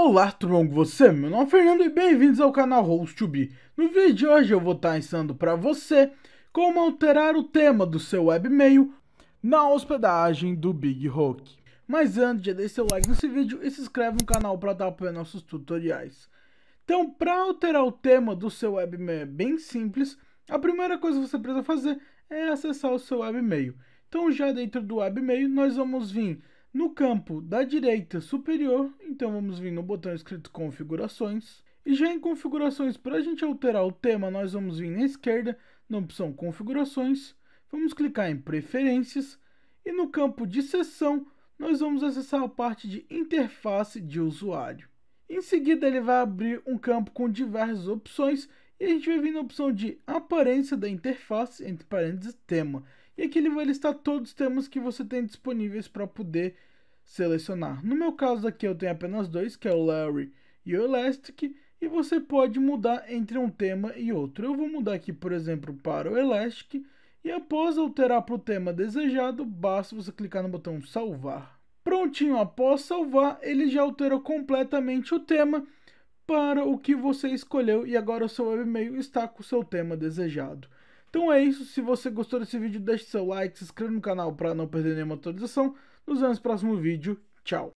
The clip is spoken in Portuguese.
Olá, tudo com você? Meu nome é Fernando e bem-vindos ao canal Host Be. No vídeo de hoje eu vou estar ensinando para você como alterar o tema do seu webmail na hospedagem do Big Hawk. Mas antes, já deixe seu like nesse vídeo e se inscreve no canal para estar apoiando nossos tutoriais. Então, para alterar o tema do seu webmail é bem simples, a primeira coisa que você precisa fazer é acessar o seu webmail. Então, já dentro do webmail, nós vamos vir no campo da direita superior, então vamos vir no botão escrito configurações. E já em configurações, para a gente alterar o tema, nós vamos vir na esquerda, na opção configurações. Vamos clicar em preferências. E no campo de sessão, nós vamos acessar a parte de interface de usuário. Em seguida, ele vai abrir um campo com diversas opções e a gente vai vir na opção de aparência da interface, entre parênteses, tema. E aqui ele vai listar todos os temas que você tem disponíveis para poder selecionar. No meu caso aqui eu tenho apenas dois, que é o Larry e o Elastic, e você pode mudar entre um tema e outro. Eu vou mudar aqui, por exemplo, para o Elastic, e após alterar para o tema desejado, basta você clicar no botão salvar. Prontinho, após salvar, ele já alterou completamente o tema para o que você escolheu e agora o seu e-mail está com o seu tema desejado. Então é isso, se você gostou desse vídeo, deixe seu like, se inscreva no canal para não perder nenhuma atualização. Nos vemos no próximo vídeo, tchau!